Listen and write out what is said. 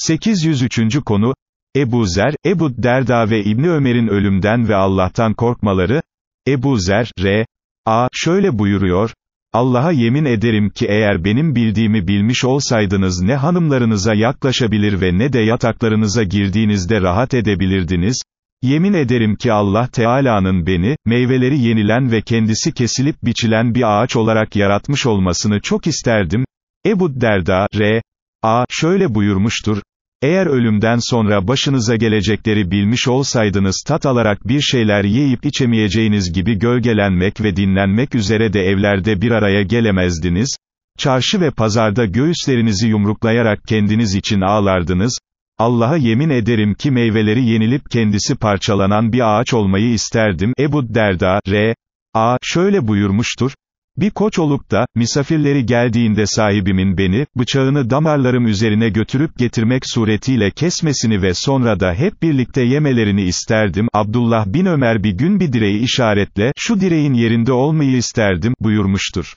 803. konu, Ebu Zer, Ebu Derda ve İbni Ömer'in ölümden ve Allah'tan korkmaları, Ebu Zer, R. A. şöyle buyuruyor, Allah'a yemin ederim ki eğer benim bildiğimi bilmiş olsaydınız ne hanımlarınıza yaklaşabilir ve ne de yataklarınıza girdiğinizde rahat edebilirdiniz, yemin ederim ki Allah Teala'nın beni, meyveleri yenilen ve kendisi kesilip biçilen bir ağaç olarak yaratmış olmasını çok isterdim, Ebu Derda, R. A. Şöyle buyurmuştur, eğer ölümden sonra başınıza gelecekleri bilmiş olsaydınız tat alarak bir şeyler yiyip içemeyeceğiniz gibi gölgelenmek ve dinlenmek üzere de evlerde bir araya gelemezdiniz, çarşı ve pazarda göğüslerinizi yumruklayarak kendiniz için ağlardınız, Allah'a yemin ederim ki meyveleri yenilip kendisi parçalanan bir ağaç olmayı isterdim. Ebu Derda, R. A. şöyle buyurmuştur, bir koç olup da, misafirleri geldiğinde sahibimin beni, bıçağını damarlarım üzerine götürüp getirmek suretiyle kesmesini ve sonra da hep birlikte yemelerini isterdim. Abdullah bin Ömer bir gün bir direği işaretle, şu direğin yerinde olmayı isterdim, buyurmuştur.